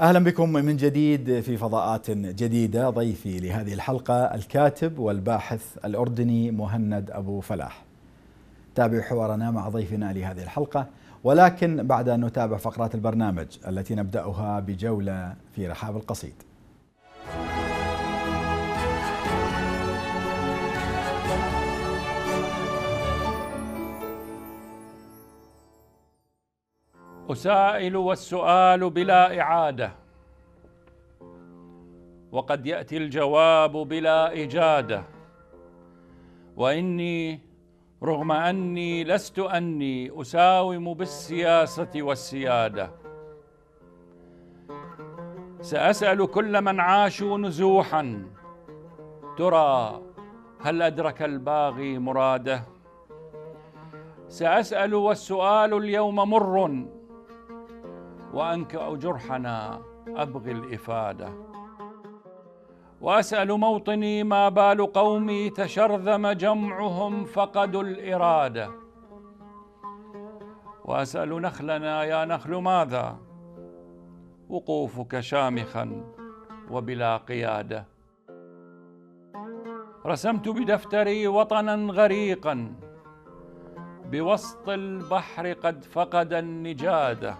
اهلا بكم من جديد في فضاءات جديده ضيفي لهذه الحلقه الكاتب والباحث الاردني مهند ابو فلاح. تابعوا حوارنا مع ضيفنا لهذه الحلقه ولكن بعد ان نتابع فقرات البرنامج التي نبداها بجوله في رحاب القصيد. أسائل والسؤال بلا إعادة وقد يأتي الجواب بلا إجادة وإني رغم أني لست أني أساوم بالسياسة والسيادة سأسأل كل من عاشوا نزوحا ترى هل أدرك الباغي مراده سأسأل والسؤال اليوم مر وأنكأ جرحنا أبغي الإفادة وأسأل موطني ما بال قومي تشرذم جمعهم فقدوا الإرادة وأسأل نخلنا يا نخل ماذا وقوفك شامخا وبلا قيادة رسمت بدفتري وطنا غريقا بوسط البحر قد فقد النجاده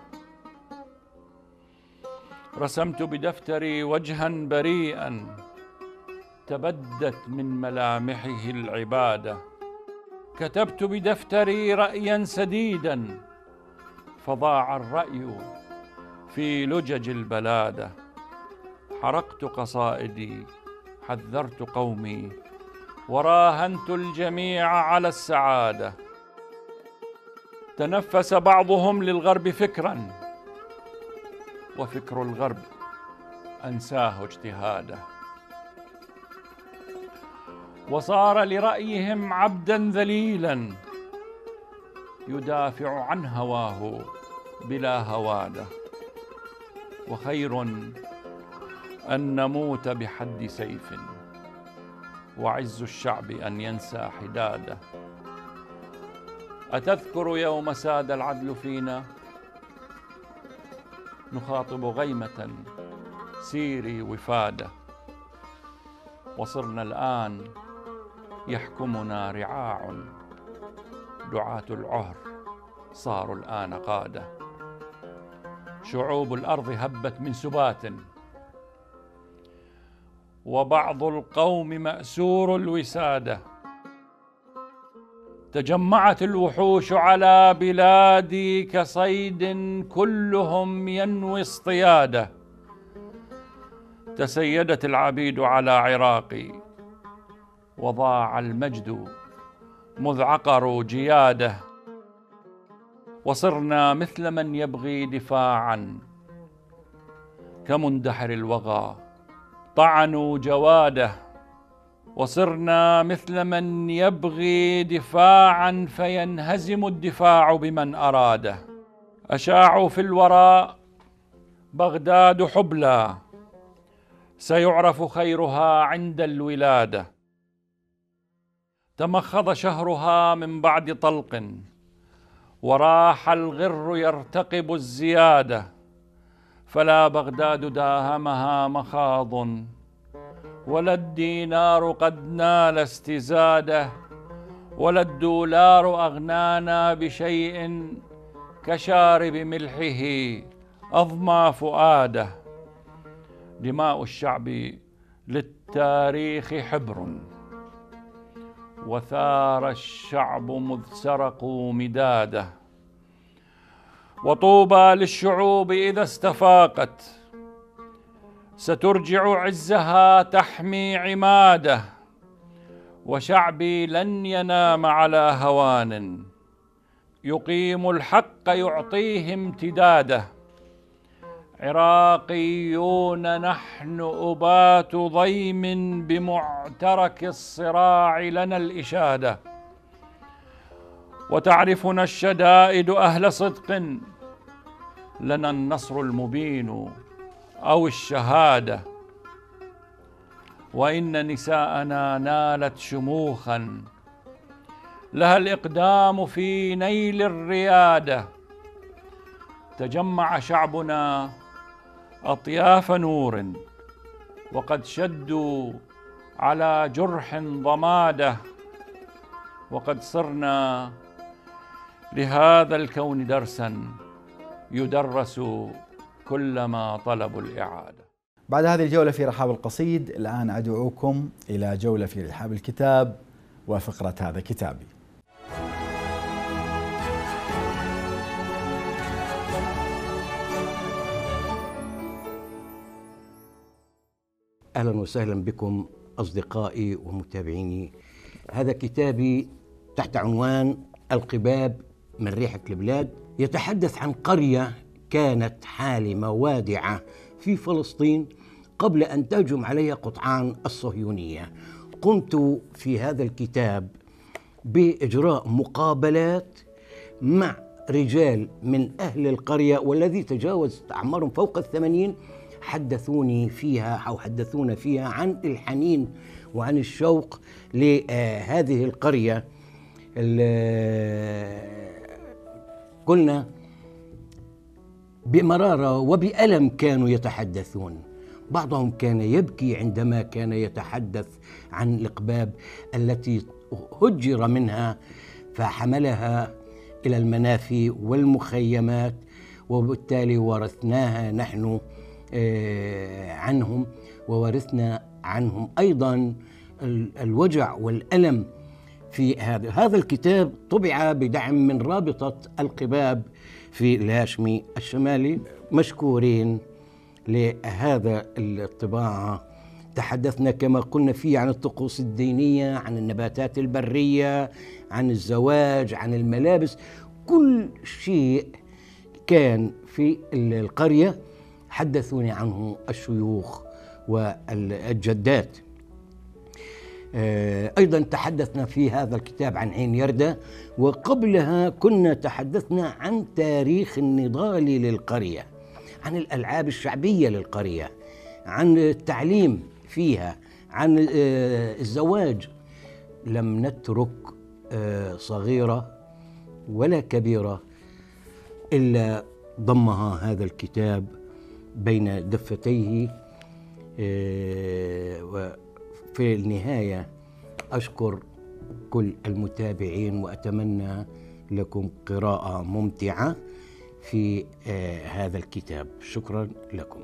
رسمت بدفتري وجها بريئا تبدت من ملامحه العباده كتبت بدفتري رايا سديدا فضاع الراي في لجج البلاده حرقت قصائدي حذرت قومي وراهنت الجميع على السعاده تنفس بعضهم للغرب فكرا وفكر الغرب أنساه اجتهاده وصار لرأيهم عبدا ذليلا يدافع عن هواه بلا هواده وخير أن نموت بحد سيف وعز الشعب أن ينسى حداده أتذكر يوم ساد العدل فينا؟ نخاطب غيمة سيري وفادة وصرنا الآن يحكمنا رعاع دعاة العهر صاروا الآن قادة شعوب الأرض هبت من سبات وبعض القوم مأسور الوسادة تجمعت الوحوش على بلادي كصيد كلهم ينوي اصطياده تسيدت العبيد على عراقي وضاع المجد مذ عقروا جياده وصرنا مثل من يبغي دفاعا كمندحر الوغى طعنوا جواده وصرنا مثل من يبغي دفاعا فينهزم الدفاع بمن اراده اشاعوا في الوراء بغداد حبلى سيعرف خيرها عند الولاده تمخض شهرها من بعد طلق وراح الغر يرتقب الزياده فلا بغداد داهمها مخاض ولا الدينار قد نال استزاده ولا الدولار أغنانا بشيء كشارب ملحه أظمى فؤاده دماء الشعب للتاريخ حبر وثار الشعب مذ سرقوا مداده وطوبى للشعوب إذا استفاقت سترجع عزها تحمي عماده وشعبي لن ينام على هوان يقيم الحق يعطيه امتداده عراقيون نحن أبات ضيم بمعترك الصراع لنا الإشادة وتعرفنا الشدائد أهل صدق لنا النصر المبين أو الشهادة وإن نساءنا نالت شموخا لها الإقدام في نيل الريادة تجمع شعبنا أطياف نور وقد شدوا على جرح ضماده وقد صرنا لهذا الكون درسا يدرس كلما طلبوا الإعادة بعد هذه الجولة في رحاب القصيد الآن أدعوكم إلى جولة في رحاب الكتاب وفقرة هذا كتابي أهلا وسهلا بكم أصدقائي ومتابعيني هذا كتابي تحت عنوان القباب من ريحة البلاد يتحدث عن قرية كانت حالمة وادعة في فلسطين قبل أن تهجم عليها قطعان الصهيونية قمت في هذا الكتاب بإجراء مقابلات مع رجال من أهل القرية والذي تجاوزت أعمارهم فوق الثمانين حدثوني فيها أو حدثونا فيها عن الحنين وعن الشوق لهذه القرية قلنا بمرارة وبألم كانوا يتحدثون بعضهم كان يبكي عندما كان يتحدث عن الإقباب التي هجر منها فحملها إلى المنافي والمخيمات وبالتالي ورثناها نحن آه، عنهم وورثنا عنهم أيضا الوجع والألم في هذا هذا الكتاب طبع بدعم من رابطة القباب في الهاشمي الشمالي مشكورين لهذا الطباعة تحدثنا كما قلنا فيه عن الطقوس الدينية عن النباتات البرية عن الزواج عن الملابس كل شيء كان في القرية حدثوني عنه الشيوخ والجدات آه، أيضا تحدثنا في هذا الكتاب عن عين يردة وقبلها كنا تحدثنا عن تاريخ النضال للقرية عن الألعاب الشعبية للقرية عن التعليم فيها عن آه، الزواج لم نترك آه، صغيرة ولا كبيرة إلا ضمها هذا الكتاب بين دفتيه وفي النهايه اشكر كل المتابعين واتمنى لكم قراءه ممتعه في آه، هذا الكتاب شكرا لكم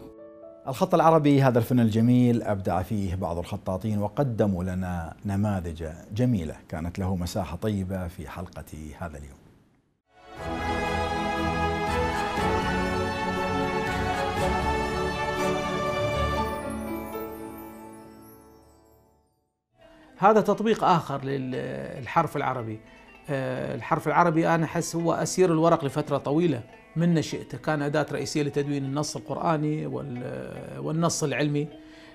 الخط العربي هذا الفن الجميل ابدع فيه بعض الخطاطين وقدموا لنا نماذج جميله كانت له مساحه طيبه في حلقه هذا اليوم هذا تطبيق آخر للحرف العربي آه، الحرف العربي أنا أحس هو أسير الورق لفترة طويلة من نشئته كان أداة رئيسية لتدوين النص القرآني والنص العلمي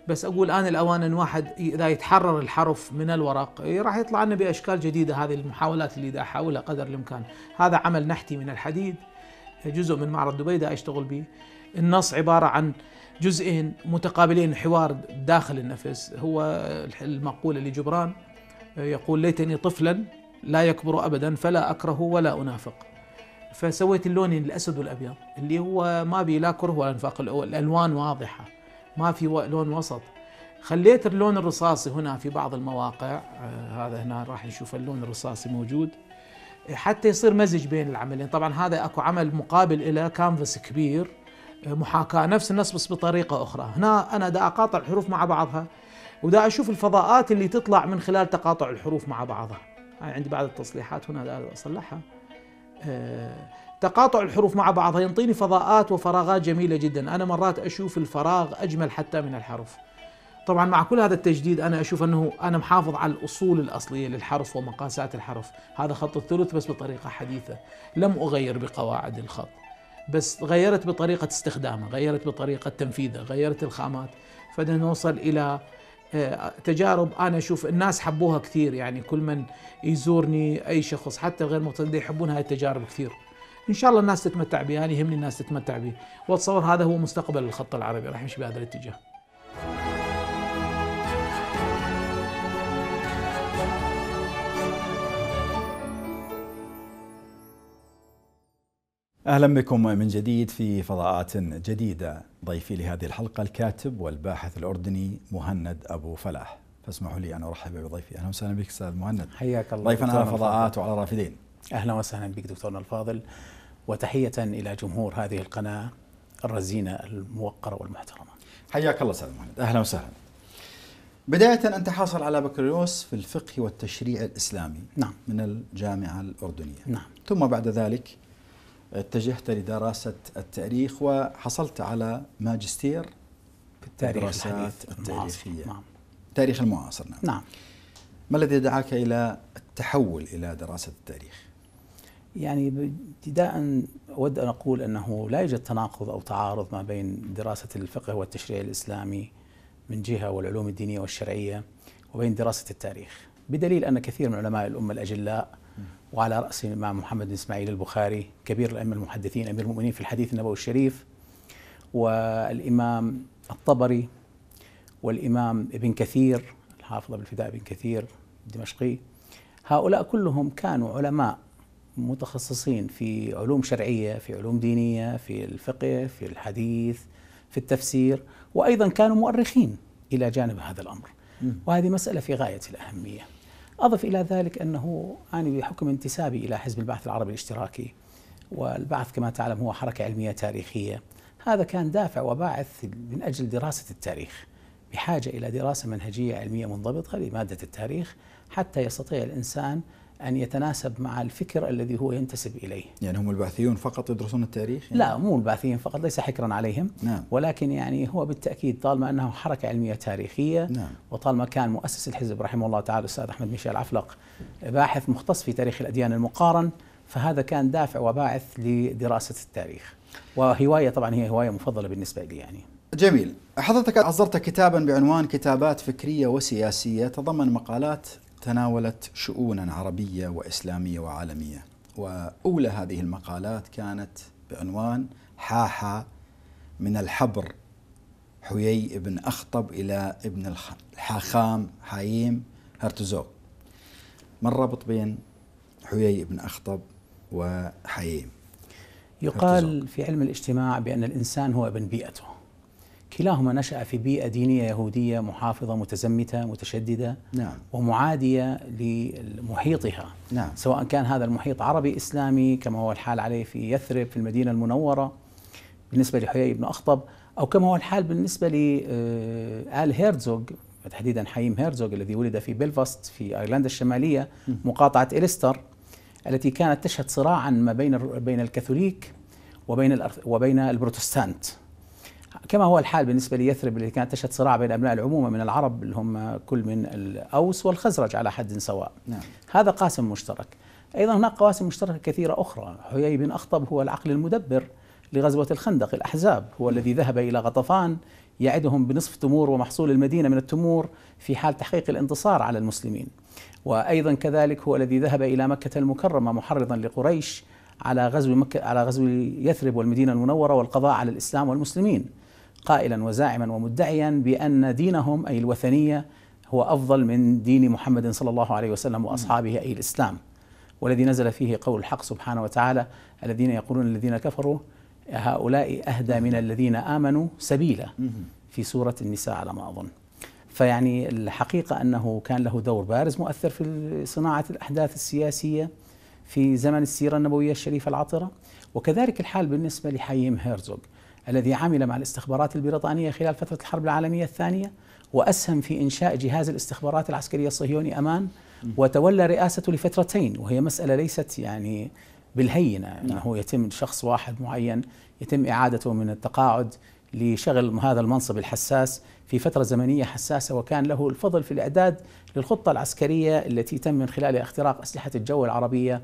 بس أقول الان الأوان أن واحد إذا يتحرر الحرف من الورق إيه، راح يطلع لنا بأشكال جديدة هذه المحاولات اللي اذا أحاولها قدر الإمكان هذا عمل نحتي من الحديد جزء من معرض دبي دا أشتغل به النص عبارة عن جزئين متقابلين حوار داخل النفس هو المقولة لجبران آه، يقول ليتني طفلا لا يكبر أبدا فلا أكره ولا أنافق فسويت اللونين الأسد والأبيض اللي هو ما بي لا كره ولا أنفاق الألوان واضحة ما في لون وسط خليت اللون الرصاصي هنا في بعض المواقع آه، هذا هنا راح نشوف اللون الرصاصي موجود حتى يصير مزج بين العملين طبعا هذا اكو عمل مقابل له كانفاس كبير محاكاة نفس النص بس بطريقة أخرى هنا أنا دا أقاطع الحروف مع بعضها ودا أشوف الفضاءات اللي تطلع من خلال تقاطع الحروف مع بعضها يعني عندي بعض التصليحات هنا دا أصلحها آه، تقاطع الحروف مع بعضها ينطيني فضاءات وفراغات جميلة جدا أنا مرات أشوف الفراغ أجمل حتى من الحرف طبعا مع كل هذا التجديد انا اشوف انه انا محافظ على الاصول الاصليه للحرف ومقاسات الحرف، هذا خط الثلث بس بطريقه حديثه، لم اغير بقواعد الخط. بس غيرت بطريقة استخدامه غيرت بطريقة تنفيذه غيرت الخامات فدنا نوصل إلى آه، تجارب انا اشوف الناس حبوها كثير يعني كل من يزورني اي شخص حتى غير مقتدي يحبون هاي التجارب كثير. ان شاء الله الناس تتمتع بها يعني يهمني الناس تتمتع بها واتصور هذا هو مستقبل الخط العربي راح يمشي بهذا الاتجاه. اهلا بكم من جديد في فضاءات جديده، ضيفي لهذه الحلقه الكاتب والباحث الاردني مهند ابو فلاح، فاسمحوا لي ان ارحب بضيفي، اهلا وسهلا بك استاذ مهند. حياك الله ضيفنا على فضاءات وعلى رافدين. اهلا وسهلا بك دكتورنا الفاضل وتحيه الى جمهور هذه القناه الرزينه الموقره والمحترمه. حياك الله استاذ مهند، اهلا وسهلا. بداية أنت حاصل على بكالوريوس في الفقه والتشريع الإسلامي نعم. من الجامعة الأردنية نعم. ثم بعد ذلك اتجهت لدراسة التاريخ وحصلت على ماجستير في التاريخ الحديث التاريخية نعم. تاريخ المعاصر نعم. نعم ما الذي دعاك إلى التحول إلى دراسة التاريخ؟ يعني ابتداء أود أن أقول أنه لا يوجد تناقض أو تعارض ما بين دراسة الفقه والتشريع الإسلامي من جهة والعلوم الدينية والشرعية وبين دراسة التاريخ بدليل أن كثير من علماء الأمة الأجلاء وعلى رأس الإمام محمد بن إسماعيل البخاري كبير الأئمة المحدثين أمير المؤمنين في الحديث النبوي الشريف والإمام الطبري والإمام ابن كثير الحافظ الفداء ابن كثير الدمشقي هؤلاء كلهم كانوا علماء متخصصين في علوم شرعية في علوم دينية في الفقه في الحديث في التفسير وأيضا كانوا مؤرخين إلى جانب هذا الأمر وهذه مسألة في غاية الأهمية أضف إلى ذلك أنه أنا بحكم انتسابي إلى حزب البعث العربي الاشتراكي والبعث كما تعلم هو حركة علمية تاريخية هذا كان دافع وباعث من أجل دراسة التاريخ بحاجة إلى دراسة منهجية علمية منضبطة لمادة التاريخ حتى يستطيع الإنسان أن يتناسب مع الفكر الذي هو ينتسب إليه يعني هم البعثيون فقط يدرسون التاريخ؟ يعني؟ لا مو البعثيين فقط ليس حكرا عليهم نعم. ولكن يعني هو بالتأكيد طالما أنه حركة علمية تاريخية نعم. وطالما كان مؤسس الحزب رحمه الله تعالى الأستاذ أحمد ميشيل عفلق باحث مختص في تاريخ الأديان المقارن فهذا كان دافع وباعث لدراسة التاريخ وهواية طبعا هي هواية مفضلة بالنسبة لي يعني جميل حضرتك أصدرت كتابا بعنوان كتابات فكرية وسياسية تضمن مقالات تناولت شؤونا عربية وإسلامية وعالمية وأولى هذه المقالات كانت بعنوان حاحا من الحبر حيي بن أخطب إلى ابن الحاخام حايم هرتزوق ما الربط بين حيي بن أخطب وحايم يقال هرتزوق. في علم الاجتماع بأن الإنسان هو ابن بيئته كلاهما نشأ في بيئة دينية يهودية محافظة متزمتة متشددة نعم. ومعادية لمحيطها نعم. سواء كان هذا المحيط عربي إسلامي كما هو الحال عليه في يثرب في المدينة المنورة بالنسبة لحيي بن أخطب أو كما هو الحال بالنسبة لآل آه، هيرزوغ تحديدا حييم هيرزوغ الذي ولد في بلفاست في ايرلندا الشماليه مقاطعه إليستر التي كانت تشهد صراعا ما بين بين الكاثوليك وبين وبين البروتستانت كما هو الحال بالنسبة ليثرب اللي كانت تشهد صراع بين أبناء العمومة من العرب اللي هم كل من الأوس والخزرج على حد سواء نعم. هذا قاسم مشترك أيضا هناك قواسم مشتركة كثيرة أخرى حيي بن أخطب هو العقل المدبر لغزوة الخندق الأحزاب هو نعم. الذي ذهب إلى غطفان يعدهم بنصف تمور ومحصول المدينة من التمور في حال تحقيق الانتصار على المسلمين وأيضا كذلك هو الذي ذهب إلى مكة المكرمة محرضا لقريش على غزو مكة على غزو يثرب والمدينة المنورة والقضاء على الإسلام والمسلمين قائلا وزاعما ومدعيا بأن دينهم أي الوثنية هو أفضل من دين محمد صلى الله عليه وسلم وأصحابه أي الإسلام والذي نزل فيه قول الحق سبحانه وتعالى الذين يقولون الذين كفروا هؤلاء أهدى من الذين آمنوا سبيلا في سورة النساء على ما أظن فيعني الحقيقة أنه كان له دور بارز مؤثر في صناعة الأحداث السياسية في زمن السيرة النبوية الشريفة العطرة وكذلك الحال بالنسبة لحيم هيرزوغ الذي عمل مع الاستخبارات البريطانية خلال فترة الحرب العالمية الثانية وأسهم في إنشاء جهاز الاستخبارات العسكرية الصهيوني أمان وتولى رئاسته لفترتين وهي مسألة ليست يعني بالهينة أنه نعم. يعني يتم شخص واحد معين يتم إعادته من التقاعد لشغل هذا المنصب الحساس في فترة زمنية حساسة وكان له الفضل في الإعداد للخطة العسكرية التي تم من خلالها اختراق أسلحة الجو العربية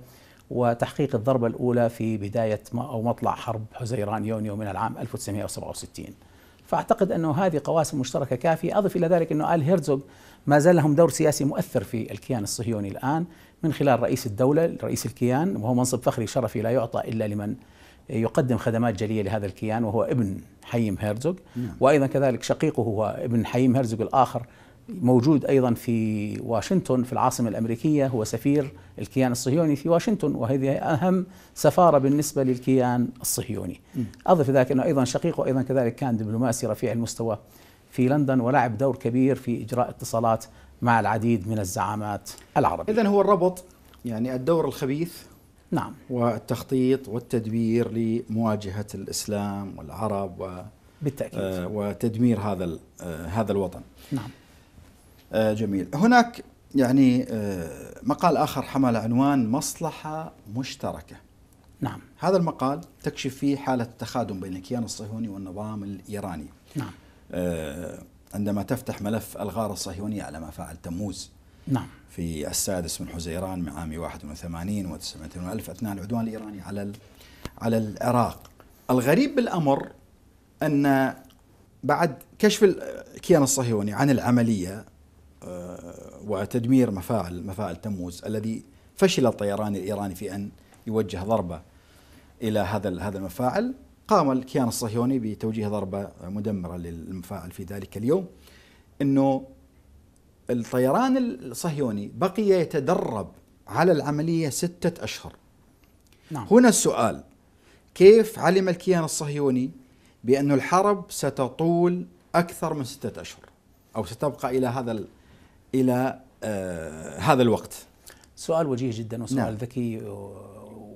وتحقيق الضربة الأولى في بداية أو مطلع حرب حزيران يونيو من العام 1967 فأعتقد أنه هذه قواسم مشتركة كافية أضف إلى ذلك أنه آل هيرزوغ ما زال لهم دور سياسي مؤثر في الكيان الصهيوني الآن من خلال رئيس الدولة رئيس الكيان وهو منصب فخري شرفي لا يعطى إلا لمن يقدم خدمات جلية لهذا الكيان وهو ابن حيم هيرزوغ نعم. وأيضا كذلك شقيقه هو ابن حيم هيرزوغ الآخر موجود أيضا في واشنطن في العاصمة الأمريكية هو سفير الكيان الصهيوني في واشنطن وهذه أهم سفارة بالنسبة للكيان الصهيوني م. أضف ذلك أنه أيضا شقيقه أيضا كذلك كان دبلوماسي رفيع المستوى في لندن ولعب دور كبير في إجراء اتصالات مع العديد من الزعامات العربية إذا هو الربط يعني الدور الخبيث نعم والتخطيط والتدبير لمواجهة الإسلام والعرب و بالتأكيد. آه، وتدمير هذا آه، هذا الوطن نعم آه، جميل هناك يعني آه، مقال آخر حمل عنوان مصلحة مشتركة نعم هذا المقال تكشف فيه حالة التخادم بين الكيان الصهيوني والنظام الإيراني نعم آه، عندما تفتح ملف الغارة الصهيونية على ما فعل تموز نعم في السادس من حزيران من عام 81 و 89 ألف أثناء العدوان الإيراني على على العراق الغريب بالأمر أن بعد كشف الكيان الصهيوني عن العملية آه، وتدمير مفاعل مفاعل تموز الذي فشل الطيران الايراني في ان يوجه ضربه الى هذا هذا المفاعل قام الكيان الصهيوني بتوجيه ضربه مدمره للمفاعل في ذلك اليوم انه الطيران الصهيوني بقي يتدرب على العمليه سته اشهر نعم. هنا السؤال كيف علم الكيان الصهيوني بأن الحرب ستطول أكثر من ستة أشهر أو ستبقى إلى هذا الى آه، هذا الوقت سؤال وجيه جدا وسؤال نعم. ذكي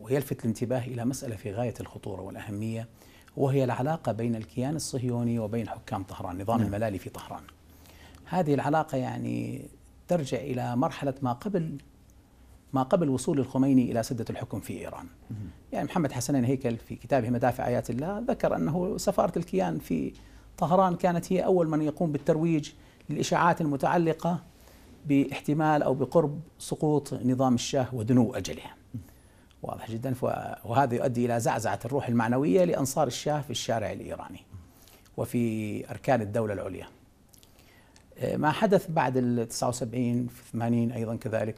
ويلفت الانتباه الى مساله في غايه الخطوره والاهميه وهي العلاقه بين الكيان الصهيوني وبين حكام طهران نظام نعم. الملالي في طهران هذه العلاقه يعني ترجع الى مرحله ما قبل ما قبل وصول الخميني الى سده الحكم في ايران. يعني محمد حسنين هيكل في كتابه مدافع ايات الله ذكر انه سفاره الكيان في طهران كانت هي اول من يقوم بالترويج للاشاعات المتعلقه باحتمال أو بقرب سقوط نظام الشاه ودنو أجله واضح جدا وهذا يؤدي إلى زعزعة الروح المعنوية لأنصار الشاه في الشارع الإيراني وفي أركان الدولة العليا آه، ما حدث بعد ال 79 في 80 أيضا كذلك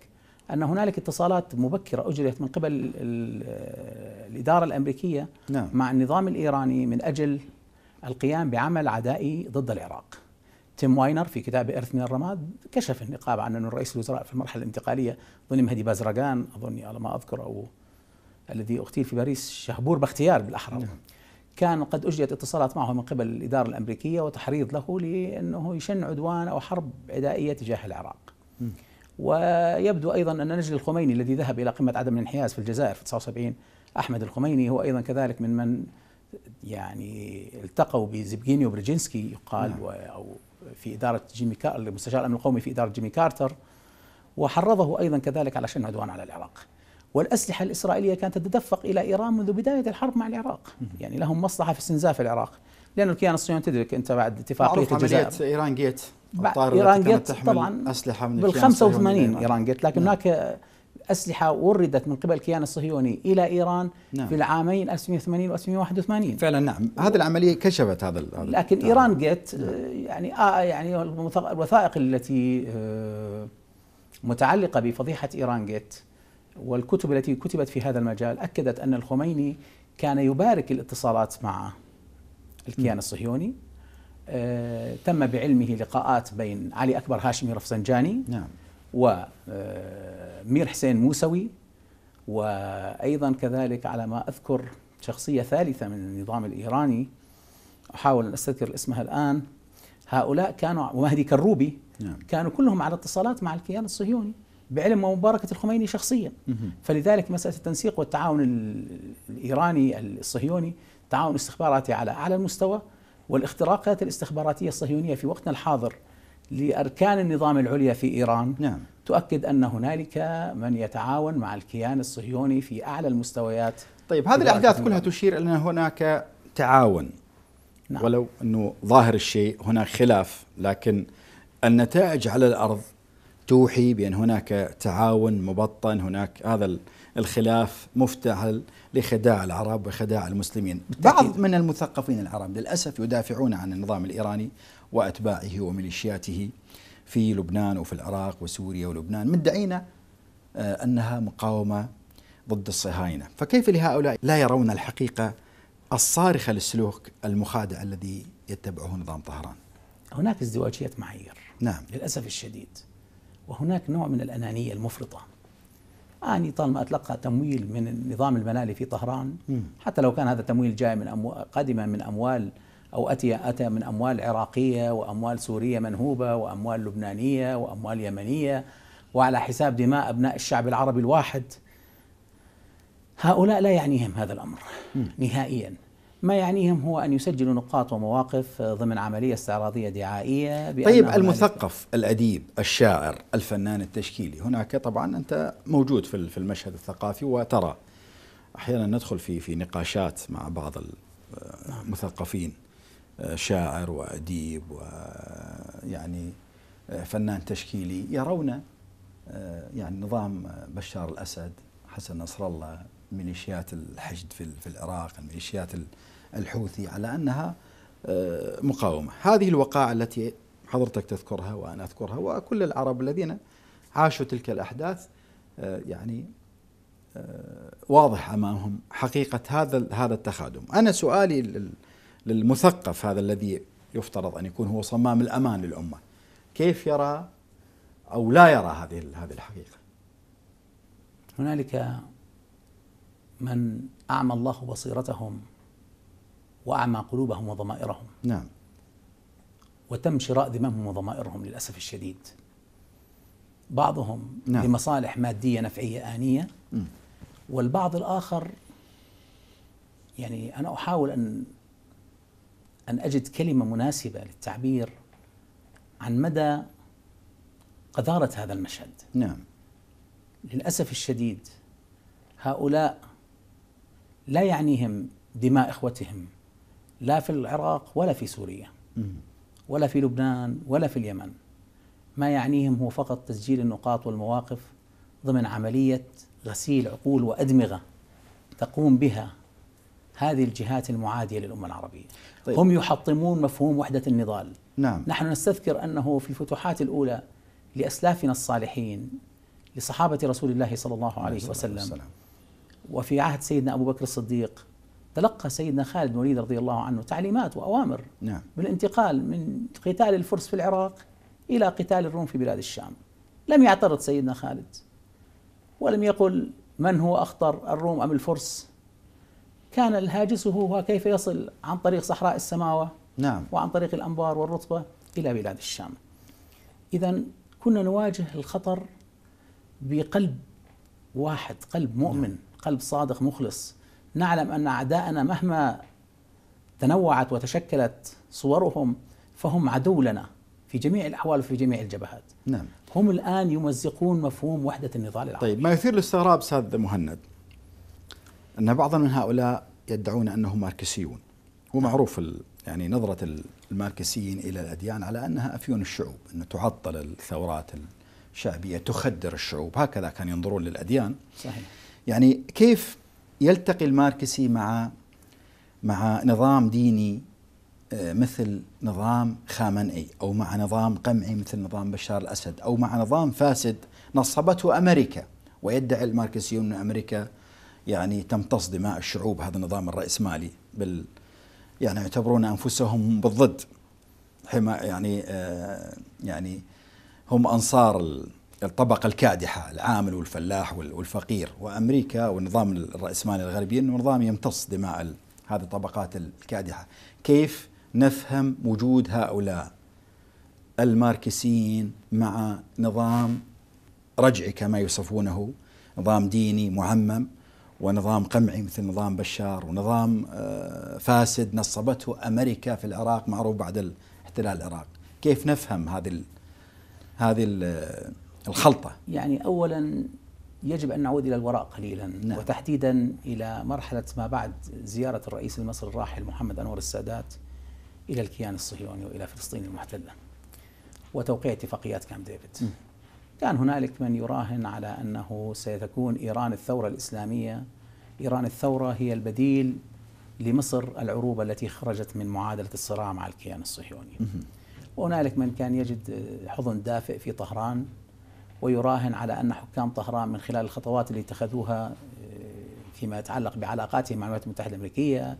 أن هنالك اتصالات مبكرة أجريت من قبل آه، الإدارة الأمريكية نعم. مع النظام الإيراني من أجل القيام بعمل عدائي ضد العراق تيم واينر في كتابه إرث من الرماد كشف النقاب عن انه رئيس الوزراء في المرحلة الانتقالية أظن مهدي بازرقان اظن على ما أذكر أو الذي اغتيل في باريس شهبور بختيار بالأحرى نعم. كان قد أجريت اتصالات معه من قبل الإدارة الأمريكية وتحريض له لأنه يشن عدوان أو حرب عدائية تجاه العراق ويبدو أيضا أن نجل الخميني الذي ذهب إلى قمة عدم الانحياز في الجزائر في 79 أحمد الخميني هو أيضا كذلك من من يعني التقوا بزبجيني وبرجينسكي يقال نعم. أو في إدارة جيمي كار المستشار الأمن القومي في إدارة جيمي كارتر وحرضه أيضا كذلك على شن عدوان على العراق والأسلحة الإسرائيلية كانت تتدفق إلى إيران منذ بداية الحرب مع العراق يعني لهم مصلحة في استنزاف العراق لأن الكيان الصهيوني تدرك أنت بعد اتفاقية الجزائر عملية إيران جيت إيران جيت طبعا أسلحة من بالخمسة 85 إيران جيت لكن نعم. هناك أسلحة وردت من قبل الكيان الصهيوني إلى إيران نعم. في العامين 1980 و 1981 فعلا نعم هذه العملية كشفت هذا لكن طبعا. آه. إيران جيت نعم. آه، يعني آه يعني الوثائق التي آه، متعلقة بفضيحة إيران جيت والكتب التي كتبت في هذا المجال أكدت أن الخميني كان يبارك الاتصالات مع الكيان نعم. الصهيوني آه تم بعلمه لقاءات بين علي أكبر هاشمي رفسنجاني نعم ومير آه، حسين موسوي وأيضا كذلك على ما أذكر شخصية ثالثة من النظام الإيراني أحاول أن أستذكر اسمها الآن هؤلاء كانوا ومهدي كروبي نعم. كانوا كلهم على اتصالات مع الكيان الصهيوني بعلم ومباركة الخميني شخصيا فلذلك مسألة التنسيق والتعاون الإيراني الصهيوني تعاون استخباراتي على أعلى المستوى والاختراقات الاستخباراتية الصهيونية في وقتنا الحاضر لأركان النظام العليا في إيران نعم. تؤكد أن هنالك من يتعاون مع الكيان الصهيوني في أعلى المستويات طيب هذه الأحداث كلها تشير أن هناك تعاون نعم. ولو أنه ظاهر الشيء هناك خلاف لكن النتائج على الأرض توحي بأن هناك تعاون مبطن هناك هذا الخلاف مفتعل لخداع العرب وخداع المسلمين بعض من المثقفين العرب للأسف يدافعون عن النظام الإيراني وأتباعه وميليشياته في لبنان وفي العراق وسوريا ولبنان مدعين آه، أنها مقاومة ضد الصهاينة فكيف لهؤلاء لا يرون الحقيقة الصارخة للسلوك المخادع الذي يتبعه نظام طهران هناك ازدواجية معايير نعم للأسف الشديد وهناك نوع من الأنانية المفرطة أني طالما أتلقى تمويل من النظام المنالي في طهران حتى لو كان هذا التمويل جاي من أموال قادما من أموال أو أتي أتى من أموال عراقية وأموال سورية منهوبة وأموال لبنانية وأموال يمنية وعلى حساب دماء أبناء الشعب العربي الواحد هؤلاء لا يعنيهم هذا الأمر نهائيا ما يعنيهم هو أن يسجلوا نقاط ومواقف ضمن عملية استعراضية دعائية طيب المثقف الأديب الشاعر الفنان التشكيلي هناك طبعا أنت موجود في المشهد الثقافي وترى أحيانا ندخل في في نقاشات مع بعض المثقفين شاعر وأديب ويعني فنان تشكيلي يرون يعني نظام بشار الأسد حسن نصر الله ميليشيات الحشد في العراق الميليشيات الحوثي على أنها مقاومة هذه الوقائع التي حضرتك تذكرها وأنا أذكرها وكل العرب الذين عاشوا تلك الأحداث يعني واضح أمامهم حقيقة هذا هذا التخادم أنا سؤالي للمثقف هذا الذي يفترض ان يكون هو صمام الامان للامه كيف يرى او لا يرى هذه هذه الحقيقه هنالك من اعمى الله بصيرتهم واعمى قلوبهم وضمائرهم نعم وتم شراء ذممهم وضمائرهم للاسف الشديد بعضهم نعم. لمصالح ماديه نفعيه انيه م. والبعض الاخر يعني انا احاول ان أن أجد كلمة مناسبة للتعبير عن مدى قذارة هذا المشهد نعم للأسف الشديد هؤلاء لا يعنيهم دماء إخوتهم لا في العراق ولا في سوريا ولا في لبنان ولا في اليمن ما يعنيهم هو فقط تسجيل النقاط والمواقف ضمن عملية غسيل عقول وأدمغة تقوم بها هذه الجهات المعادية للأمة العربية طيب. هم يحطمون مفهوم وحدة النضال نعم. نحن نستذكر أنه في الفتوحات الأولى لأسلافنا الصالحين لصحابة رسول الله صلى الله عليه وسلم والسلام. وفي عهد سيدنا أبو بكر الصديق تلقى سيدنا خالد الوليد رضي الله عنه تعليمات وأوامر نعم. بالانتقال من قتال الفرس في العراق إلى قتال الروم في بلاد الشام لم يعترض سيدنا خالد ولم يقل من هو أخطر الروم أم الفرس كان الهاجس هو كيف يصل عن طريق صحراء السماوة نعم وعن طريق الأنبار والرطبة إلى بلاد الشام إذا كنا نواجه الخطر بقلب واحد قلب مؤمن نعم. قلب صادق مخلص نعلم أن أعداءنا مهما تنوعت وتشكلت صورهم فهم عدو لنا في جميع الأحوال وفي جميع الجبهات نعم هم الآن يمزقون مفهوم وحدة النضال العربي طيب ما يثير الاستغراب أستاذ مهند أن بعضا من هؤلاء يدعون أنهم ماركسيون ومعروف يعني نظرة الماركسيين إلى الأديان على أنها أفيون الشعوب أن تعطل الثورات الشعبية تخدر الشعوب هكذا كان ينظرون للأديان صحيح يعني كيف يلتقي الماركسي مع مع نظام ديني آه، مثل نظام خامنئي أو مع نظام قمعي مثل نظام بشار الأسد أو مع نظام فاسد نصبته أمريكا ويدعي الماركسيون أن أمريكا يعني تمتص دماء الشعوب هذا النظام الرأسمالي بال يعني يعتبرون انفسهم بالضد حما يعني آه يعني هم انصار الطبقه الكادحه العامل والفلاح والفقير وامريكا والنظام الراسمالي الغربي انه نظام يمتص دماء هذه الطبقات الكادحه كيف نفهم وجود هؤلاء الماركسيين مع نظام رجعي كما يصفونه نظام ديني معمم ونظام قمعي مثل نظام بشار ونظام آه، فاسد نصبته امريكا في العراق معروف بعد احتلال العراق كيف نفهم هذه هذه آه، الخلطه يعني اولا يجب ان نعود الى الوراء قليلا نعم. وتحديدا الى مرحله ما بعد زياره الرئيس المصري الراحل محمد انور السادات الى الكيان الصهيوني والى فلسطين المحتله وتوقيع اتفاقيات كامب ديفيد م. كان هنالك من يراهن على انه ستكون ايران الثوره الاسلاميه ايران الثوره هي البديل لمصر العروبه التي خرجت من معادله الصراع مع الكيان الصهيوني. وهنالك من كان يجد حضن دافئ في طهران ويراهن على ان حكام طهران من خلال الخطوات اللي اتخذوها آه، فيما يتعلق بعلاقاتهم مع الولايات المتحده الامريكيه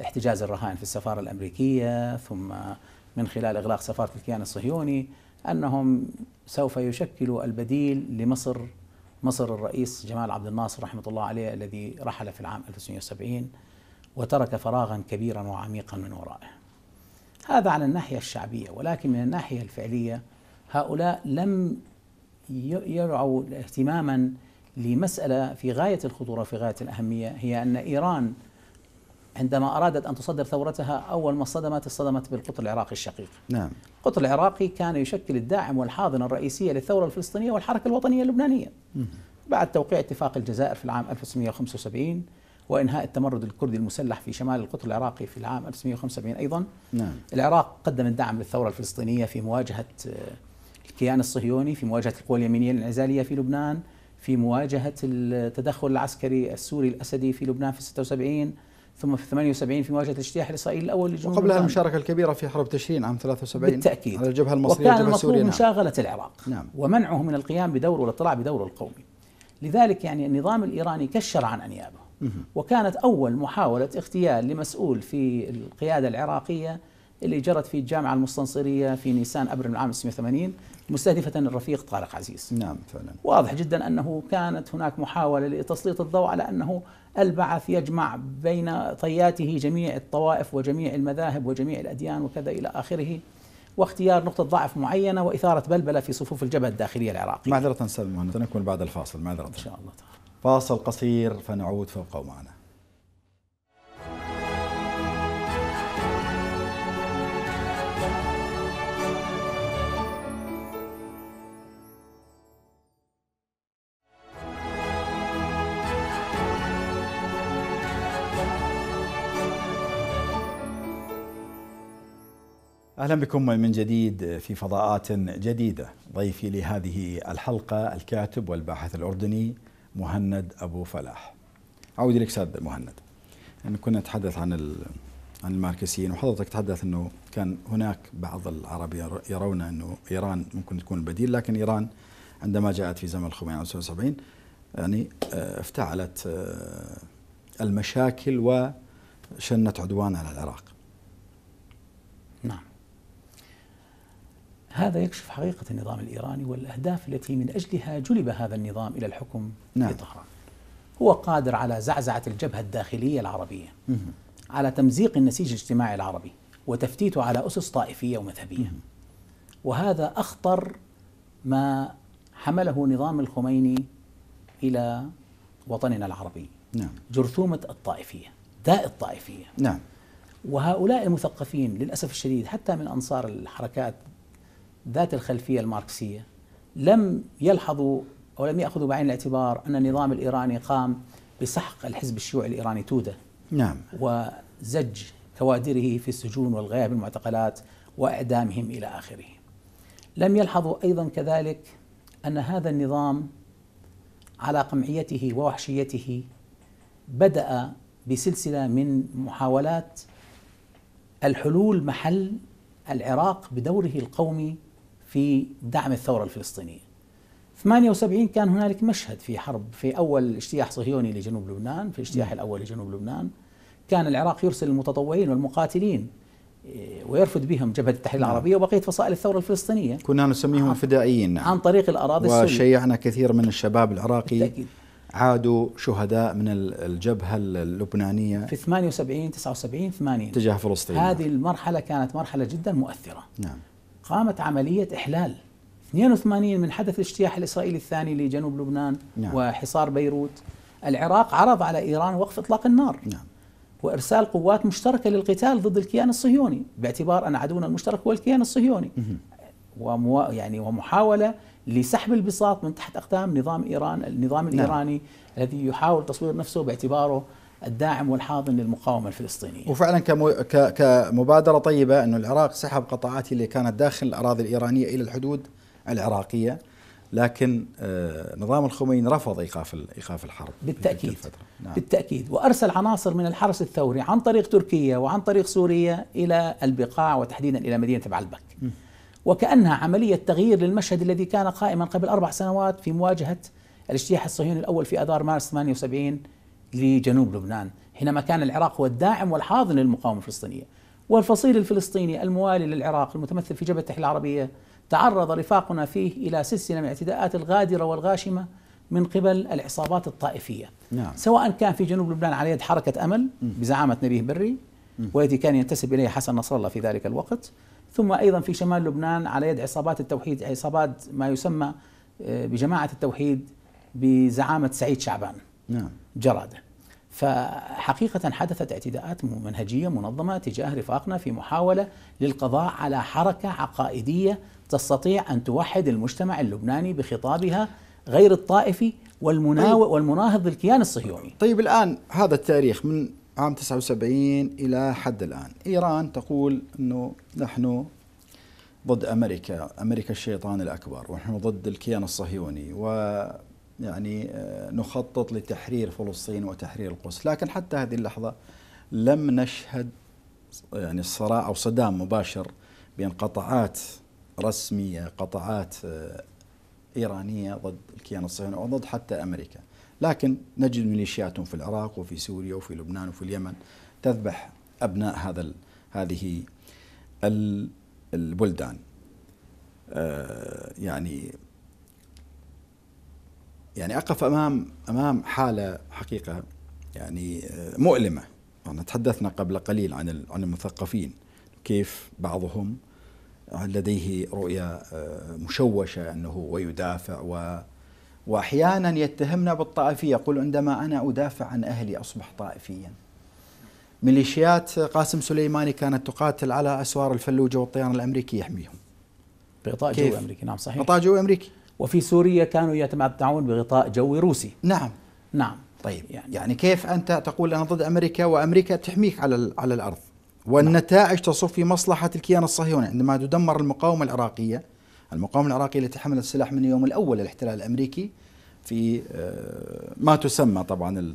احتجاز الرهائن في السفاره الامريكيه ثم من خلال اغلاق سفاره الكيان الصهيوني أنهم سوف يشكلوا البديل لمصر مصر الرئيس جمال عبد الناصر رحمة الله عليه الذي رحل في العام 1970 وترك فراغا كبيرا وعميقا من ورائه هذا على الناحية الشعبية ولكن من الناحية الفعلية هؤلاء لم يرعوا اهتماما لمسألة في غاية الخطورة في غاية الأهمية هي أن إيران عندما أرادت أن تصدر ثورتها أول ما صدمت صدمت بالقطر العراقي الشقيق نعم القطر العراقي كان يشكل الداعم والحاضنة الرئيسية للثورة الفلسطينية والحركة الوطنية اللبنانية مم. بعد توقيع اتفاق الجزائر في العام 1975 وإنهاء التمرد الكردي المسلح في شمال القطر العراقي في العام 1975 أيضا نعم. العراق قدم الدعم للثورة الفلسطينية في مواجهة آه، الكيان الصهيوني في مواجهة القوى اليمينية الانعزالية في لبنان في مواجهة التدخل العسكري السوري الأسدي في لبنان في 76 ثم في 78 في مواجهه الاجتياح الاسرائيلي الاول لجنوب وقبلها المشاركه الكبيره في حرب تشرين عام 73 بالتاكيد على الجبهه المصريه وكان الجبهه مشاغلة نعم. مشاغله العراق نعم. ومنعه من القيام بدوره والاطلاع بدوره القومي لذلك يعني النظام الايراني كشر عن انيابه وكانت اول محاوله اغتيال لمسؤول في القياده العراقيه اللي جرت في الجامعه المستنصريه في نيسان ابريل من عام 1980 مستهدفة الرفيق طارق عزيز نعم فعلا واضح جدا أنه كانت هناك محاولة لتسليط الضوء على أنه البعث يجمع بين طياته جميع الطوائف وجميع المذاهب وجميع الأديان وكذا إلى آخره واختيار نقطة ضعف معينة وإثارة بلبلة في صفوف الجبهة الداخلية العراقية معذرة سلمان نكون بعد الفاصل معذرة إن شاء الله تعالى فاصل قصير فنعود فابقوا معنا اهلا بكم من جديد في فضاءات جديده، ضيفي لهذه الحلقه الكاتب والباحث الاردني مهند ابو فلاح. اعود اليك استاذ مهند. يعني كنا نتحدث عن عن الماركسيين وحضرتك تحدث انه كان هناك بعض العرب يرون انه ايران ممكن تكون البديل لكن ايران عندما جاءت في زمن الخميني 1979 يعني آه، افتعلت آه، المشاكل وشنت عدوان على العراق. هذا يكشف حقيقة النظام الإيراني والأهداف التي من أجلها جلب هذا النظام إلى الحكم نعم. في طهران هو قادر على زعزعة الجبهة الداخلية العربية مه. على تمزيق النسيج الاجتماعي العربي وتفتيته على أسس طائفية ومذهبية مه. وهذا أخطر ما حمله نظام الخميني إلى وطننا العربي نعم. جرثومة الطائفية داء الطائفية نعم وهؤلاء المثقفين للأسف الشديد حتى من أنصار الحركات ذات الخلفية الماركسية لم يلحظوا أو لم يأخذوا بعين الاعتبار أن النظام الإيراني قام بسحق الحزب الشيوعي الإيراني تودة نعم وزج كوادره في السجون والغياب المعتقلات وإعدامهم إلى آخره لم يلحظوا أيضا كذلك أن هذا النظام على قمعيته ووحشيته بدأ بسلسلة من محاولات الحلول محل العراق بدوره القومي في دعم الثورة الفلسطينية 78 كان هنالك مشهد في حرب في أول اجتياح صهيوني لجنوب لبنان في الاجتياح الأول لجنوب لبنان كان العراق يرسل المتطوعين والمقاتلين إيه، ويرفد بهم جبهة التحرير نعم. العربية وبقية فصائل الثورة الفلسطينية كنا نسميهم عن فدائيين نعم. عن طريق الأراضي السورية وشيعنا كثير من الشباب العراقي بالتأكيد. عادوا شهداء من الجبهة اللبنانية في 78 79 80 تجاه فلسطين هذه المرحلة كانت مرحلة جدا مؤثرة نعم قامت عملية إحلال 82 من حدث الاجتياح الإسرائيلي الثاني لجنوب لبنان نعم. وحصار بيروت العراق عرض على إيران وقف إطلاق النار نعم. وإرسال قوات مشتركة للقتال ضد الكيان الصهيوني باعتبار أن عدونا المشترك هو الكيان الصهيوني ومو يعني ومحاولة لسحب البساط من تحت أقدام نظام إيران النظام نعم. الإيراني الذي يحاول تصوير نفسه باعتباره الداعم والحاضن للمقاومه الفلسطينيه. وفعلا كمبادره طيبه انه العراق سحب قطاعاته اللي كانت داخل الاراضي الايرانيه الى الحدود العراقيه لكن آه، نظام الخميني رفض ايقاف ايقاف الحرب بالتاكيد نعم. بالتاكيد وارسل عناصر من الحرس الثوري عن طريق تركيا وعن طريق سوريا الى البقاع وتحديدا الى مدينه بعلبك وكانها عمليه تغيير للمشهد الذي كان قائما قبل اربع سنوات في مواجهه الاجتياح الصهيوني الاول في اذار مارس 78 لجنوب لبنان حينما كان العراق هو الداعم والحاضن للمقاومة الفلسطينية والفصيل الفلسطيني الموالي للعراق المتمثل في جبهة التحرير العربية تعرض رفاقنا فيه إلى سلسلة من الاعتداءات الغادرة والغاشمة من قبل العصابات الطائفية نعم. سواء كان في جنوب لبنان على يد حركة أمل بزعامة نبيه بري والتي كان ينتسب إليها حسن نصر الله في ذلك الوقت ثم أيضا في شمال لبنان على يد عصابات التوحيد عصابات ما يسمى آه، بجماعة التوحيد بزعامة سعيد شعبان نعم جرادة فحقيقة حدثت اعتداءات منهجية منظمة تجاه رفاقنا في محاولة للقضاء على حركة عقائدية تستطيع أن توحد المجتمع اللبناني بخطابها غير الطائفي والمناو... طيب والمناهض للكيان الصهيوني طيب الآن هذا التاريخ من عام 79 إلى حد الآن إيران تقول أنه نحن ضد أمريكا أمريكا الشيطان الأكبر ونحن ضد الكيان الصهيوني و يعني آه، نخطط لتحرير فلسطين وتحرير القدس لكن حتى هذه اللحظة لم نشهد يعني صراع أو صدام مباشر بين قطاعات رسمية قطاعات آه، إيرانية ضد الكيان الصهيوني وضد حتى أمريكا لكن نجد ميليشيات في العراق وفي سوريا وفي لبنان وفي اليمن تذبح أبناء هذا هذه البلدان آه، يعني يعني اقف امام امام حاله حقيقه يعني آه، مؤلمه احنا تحدثنا قبل قليل عن عن المثقفين كيف بعضهم لديه رؤيه آه، مشوشه انه ويدافع و واحيانا يتهمنا بالطائفيه يقول عندما انا ادافع عن اهلي اصبح طائفيا ميليشيات قاسم سليماني كانت تقاتل على اسوار الفلوجه والطيران الامريكي يحميهم بغطاء جو امريكي نعم صحيح غطاء جو امريكي وفي سوريا كانوا يتمتعون بغطاء جوي روسي نعم نعم طيب يعني, يعني كيف أنت تقول أنا ضد أمريكا وأمريكا تحميك على, على الأرض والنتائج تصب في مصلحة الكيان الصهيوني عندما تدمر المقاومة العراقية المقاومة العراقية التي حملت السلاح من اليوم الأول الاحتلال الأمريكي في آه، ما تسمى طبعا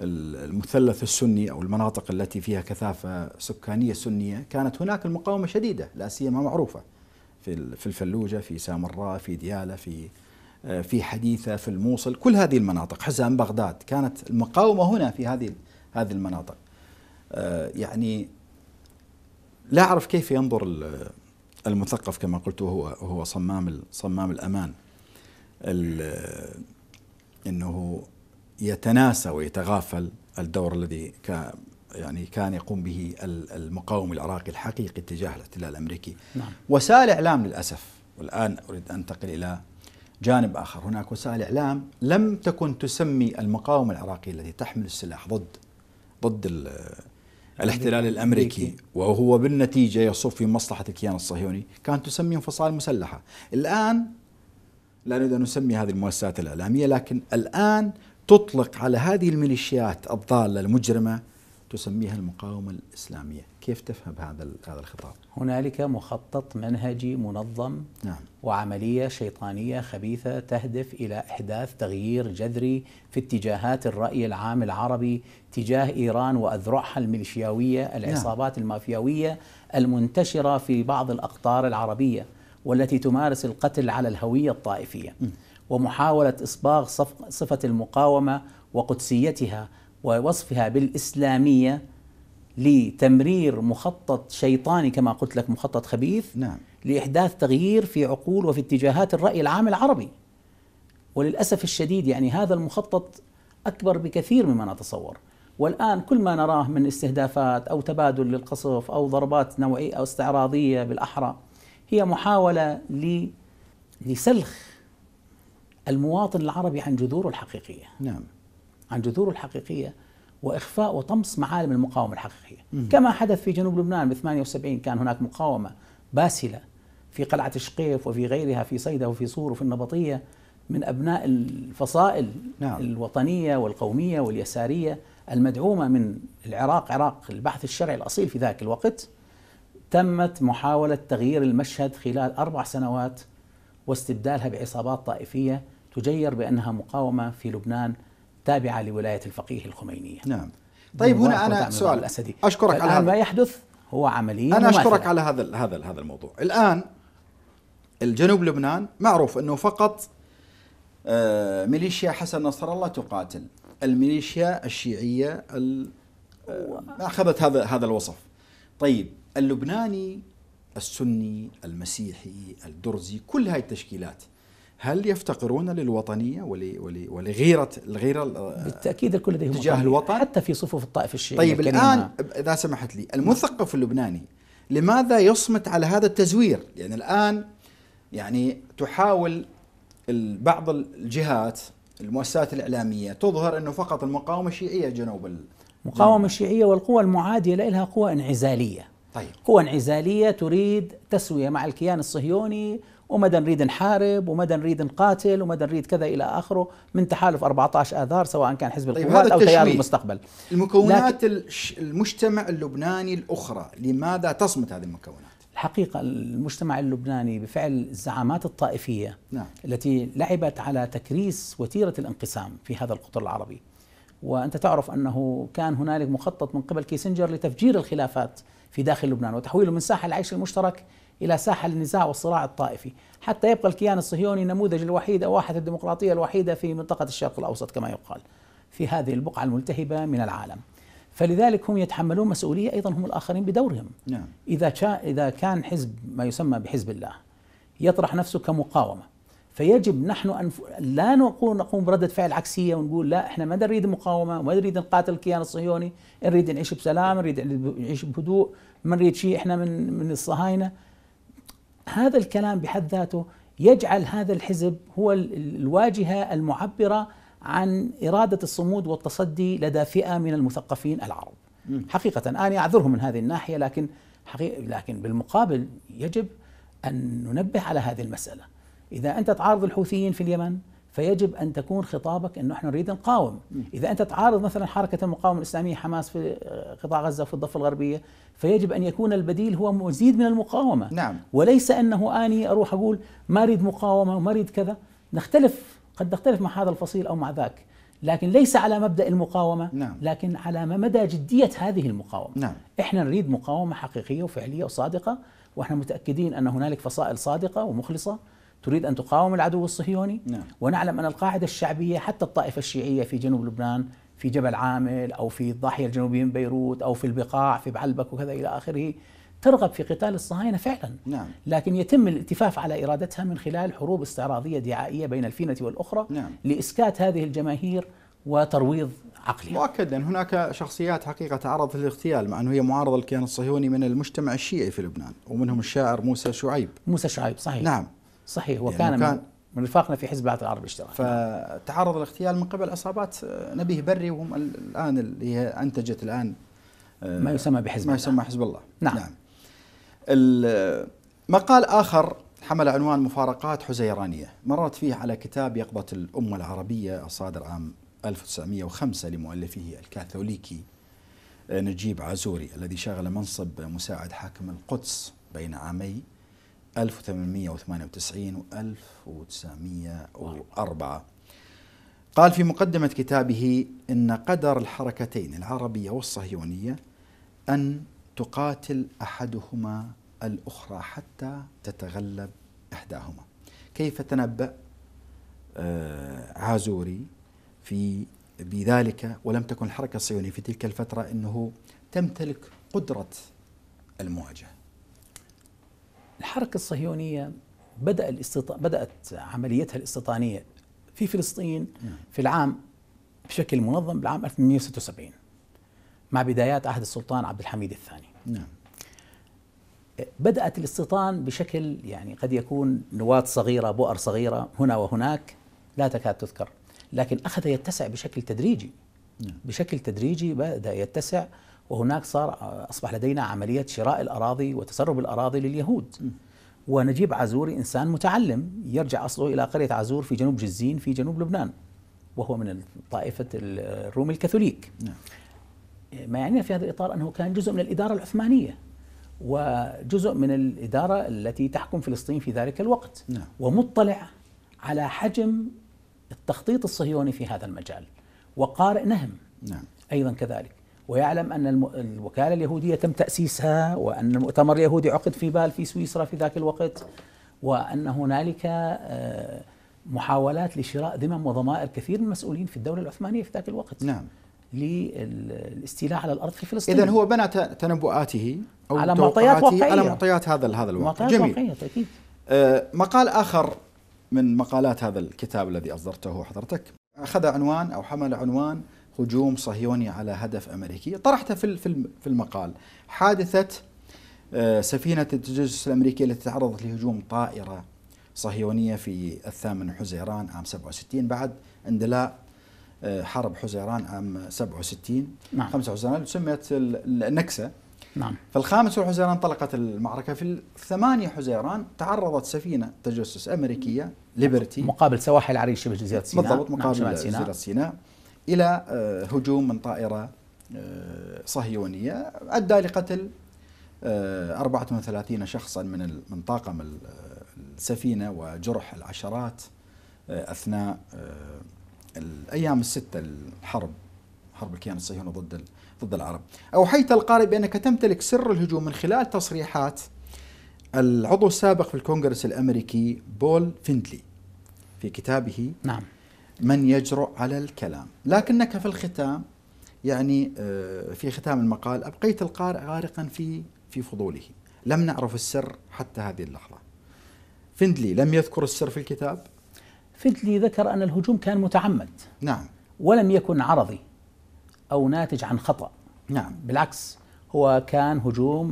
المثلث السني أو المناطق التي فيها كثافة سكانية سنية كانت هناك المقاومة شديدة لا سيما معروفة في في الفلوجه في سامراء في دياله في آه، في حديثه في الموصل كل هذه المناطق حزام بغداد كانت المقاومه هنا في هذه هذه المناطق آه، يعني لا اعرف كيف ينظر المثقف كما قلت هو هو صمام صمام الامان انه يتناسى ويتغافل الدور الذي يعني كان يقوم به المقاوم العراقي الحقيقي تجاه الاحتلال الامريكي نعم. وسائل اعلام للاسف والان اريد ان انتقل الى جانب اخر هناك وسائل اعلام لم تكن تسمي المقاومه العراقيه التي تحمل السلاح ضد ضد الاحتلال الامريكي وهو بالنتيجه يصب في مصلحه الكيان الصهيوني كانت تسمي انفصال مسلحه الان لا نريد ان نسمي هذه المؤسسات الاعلاميه لكن الان تطلق على هذه الميليشيات الضاله المجرمه تسميها المقاومة الإسلامية كيف تفهم هذا هذا الخطاب؟ هنالك مخطط منهجي منظم نعم. وعملية شيطانية خبيثة تهدف إلى إحداث تغيير جذري في اتجاهات الرأي العام العربي تجاه إيران وأذرعها الميليشياوية نعم. العصابات نعم. المافياوية المنتشرة في بعض الأقطار العربية والتي تمارس القتل على الهوية الطائفية م. ومحاولة إصباغ صفة المقاومة وقدسيتها ووصفها بالإسلامية لتمرير مخطط شيطاني كما قلت لك مخطط خبيث نعم. لإحداث تغيير في عقول وفي اتجاهات الرأي العام العربي وللأسف الشديد يعني هذا المخطط أكبر بكثير مما نتصور والآن كل ما نراه من استهدافات أو تبادل للقصف أو ضربات نوعية أو استعراضية بالأحرى هي محاولة لسلخ المواطن العربي عن جذوره الحقيقية نعم عن جذوره الحقيقية وإخفاء وطمس معالم المقاومة الحقيقية مم. كما حدث في جنوب لبنان ب 78 كان هناك مقاومة باسلة في قلعة شقيف وفي غيرها في صيدا وفي صور وفي النبطية من أبناء الفصائل نعم. الوطنية والقومية واليسارية المدعومة من العراق عراق البحث الشرعي الأصيل في ذاك الوقت تمت محاولة تغيير المشهد خلال أربع سنوات واستبدالها بعصابات طائفية تجير بأنها مقاومة في لبنان تابعة لولاية الفقيه الخمينية نعم طيب هنا أنا سؤال الأسدي. أشكرك على هذا ما يحدث هو عملية أنا أشكرك على هذا هذا هذا الموضوع الآن الجنوب لبنان معروف أنه فقط آه، ميليشيا حسن نصر الله تقاتل الميليشيا الشيعية آه، أخذت هذا هذا الوصف طيب اللبناني السني المسيحي الدرزي كل هاي التشكيلات هل يفتقرون للوطنية ولغيرة الغيرة بالتأكيد الكل لديهم تجاه الوطن حتى في صفوف الطائف الشيعي طيب الكريمة. الآن إذا سمحت لي المثقف اللبناني لماذا يصمت على هذا التزوير يعني الآن يعني تحاول بعض الجهات المؤسسات الإعلامية تظهر أنه فقط المقاومة الشيعية جنوب المقاومة الشيعية والقوى المعادية لها قوى انعزالية طيب. قوى انعزالية تريد تسوية مع الكيان الصهيوني ومدى نريد نحارب ومدى نريد نقاتل ومدى نريد كذا الى اخره من تحالف 14 اذار سواء كان حزب طيب القوات او تيار المستقبل المكونات المجتمع اللبناني الاخرى لماذا تصمت هذه المكونات الحقيقة المجتمع اللبناني بفعل الزعامات الطائفية نعم. التي لعبت على تكريس وتيرة الانقسام في هذا القطر العربي وأنت تعرف أنه كان هنالك مخطط من قبل كيسنجر لتفجير الخلافات في داخل لبنان وتحويله من ساحة العيش المشترك إلى ساحة النزاع والصراع الطائفي حتى يبقى الكيان الصهيوني النموذج الوحيد أو واحة الديمقراطية الوحيدة في منطقة الشرق الأوسط كما يقال في هذه البقعة الملتهبة من العالم فلذلك هم يتحملون مسؤولية أيضا هم الآخرين بدورهم نعم. إذا, إذا كان حزب ما يسمى بحزب الله يطرح نفسه كمقاومة فيجب نحن ان لا نقول نقوم بردة فعل عكسية ونقول لا احنا ما نريد مقاومة ما نريد نقاتل الكيان الصهيوني نريد نعيش بسلام نريد نعيش بهدوء ما نريد شيء احنا من من الصهاينة هذا الكلام بحد ذاته يجعل هذا الحزب هو الواجهه المعبره عن اراده الصمود والتصدي لدى فئه من المثقفين العرب. حقيقه انا اعذرهم من هذه الناحيه لكن حقيقة لكن بالمقابل يجب ان ننبه على هذه المساله. اذا انت تعارض الحوثيين في اليمن فيجب ان تكون خطابك انه احنا نريد نقاوم، اذا انت تعارض مثلا حركه المقاومه الاسلاميه حماس في قطاع غزه وفي الضفه الغربيه، فيجب ان يكون البديل هو مزيد من المقاومه نعم وليس انه اني اروح اقول ما اريد مقاومه وما اريد كذا، نختلف قد نختلف مع هذا الفصيل او مع ذاك، لكن ليس على مبدا المقاومه نعم. لكن على مدى جديه هذه المقاومه نعم. احنا نريد مقاومه حقيقيه وفعليه وصادقه واحنا متاكدين ان هنالك فصائل صادقه ومخلصه تريد أن تقاوم العدو الصهيوني نعم. ونعلم أن القاعدة الشعبية حتى الطائفة الشيعية في جنوب لبنان في جبل عامل أو في الضاحية الجنوبية من بيروت أو في البقاع في بعلبك وكذا إلى آخره ترغب في قتال الصهاينة فعلا نعم. لكن يتم الالتفاف على إرادتها من خلال حروب استعراضية دعائية بين الفينة والأخرى نعم. لإسكات هذه الجماهير وترويض عقلها مؤكدا هناك شخصيات حقيقة تعرضت للاغتيال مع أنه هي معارضة للكيان الصهيوني من المجتمع الشيعي في لبنان ومنهم الشاعر موسى شعيب موسى شعيب صحيح نعم صحيح وكان يعني كان من رفاقنا في حزب البعث العربي الاشتراكي فتعرض الاغتيال من قبل عصابات نبيه بري وهم الان اللي هي انتجت الان آه، ما يسمى بحزب ما يسمى حزب الله نعم, نعم. مقال اخر حمل عنوان مفارقات حزيرانيه مررت فيه على كتاب يقظه الامه العربيه الصادر عام 1905 لمؤلفه الكاثوليكي آه، نجيب عزوري الذي شغل منصب مساعد حاكم القدس بين عامي 1898 و 1904 قال في مقدمة كتابه إن قدر الحركتين العربية والصهيونية أن تقاتل أحدهما الأخرى حتى تتغلب إحداهما كيف تنبأ آه، عازوري في بذلك ولم تكن الحركة الصهيونية في تلك الفترة أنه تمتلك قدرة المواجهة الحركة الصهيونية بدأ الاستيطان بدأت عمليتها الاستيطانية في فلسطين في العام بشكل منظم بالعام 1876 مع بدايات عهد السلطان عبد الحميد الثاني نعم. بدأت الاستيطان بشكل يعني قد يكون نواة صغيرة بؤر صغيرة هنا وهناك لا تكاد تذكر لكن أخذ يتسع بشكل تدريجي نعم. بشكل تدريجي بدأ يتسع وهناك صار أصبح لدينا عملية شراء الأراضي وتسرب الأراضي لليهود ونجيب عزوري إنسان متعلم يرجع أصله إلى قرية عزور في جنوب جزين في جنوب لبنان وهو من طائفة الروم الكاثوليك نعم. ما يعنينا في هذا الإطار أنه كان جزء من الإدارة العثمانية وجزء من الإدارة التي تحكم فلسطين في ذلك الوقت نعم. ومطلع على حجم التخطيط الصهيوني في هذا المجال وقارئ نهم نعم. أيضا كذلك ويعلم أن الوكالة اليهودية تم تأسيسها وأن المؤتمر اليهودي عقد في بال في سويسرا في ذاك الوقت وأن هنالك آه، محاولات لشراء ذمم وضمائر كثير من المسؤولين في الدولة العثمانية في ذاك الوقت نعم للاستيلاء على الأرض في فلسطين إذا هو بنى تنبؤاته أو على معطيات واقعية على معطيات هذا هذا الوقت معطيات جميل واقعية أكيد آه، مقال آخر من مقالات هذا الكتاب الذي أصدرته حضرتك أخذ عنوان أو حمل عنوان هجوم صهيوني على هدف أمريكي طرحتها في في المقال حادثة آه، سفينة التجسس الأمريكية التي تعرضت لهجوم طائرة صهيونية في الثامن حزيران عام 67 بعد اندلاء آه، حرب حزيران عام 67 نعم 65 حزيران سميت النكسة نعم فالخامس حزيران انطلقت المعركة في الثمانية حزيران تعرضت سفينة تجسس أمريكية ليبرتي مقابل سواحل عريش بجزيرة سيناء بالضبط مقابل نعم جزيرة سيناء إلى آه، هجوم من طائرة آه، صهيونية أدى لقتل 34 آه، شخصا من من طاقم السفينة وجرح العشرات أثناء الأيام الستة الحرب حرب الكيان الصهيوني ضد ضد العرب أوحيت القارئ بأنك تمتلك سر الهجوم من خلال تصريحات العضو السابق في الكونغرس الأمريكي بول فيندلي في كتابه نعم من يجرؤ على الكلام لكنك في الختام يعني آه، في ختام المقال أبقيت القارئ غارقا في في فضوله لم نعرف السر حتى هذه اللحظة فندلي لم يذكر السر في الكتاب فندلي ذكر أن الهجوم كان متعمد نعم ولم يكن عرضي أو ناتج عن خطأ نعم بالعكس هو كان هجوم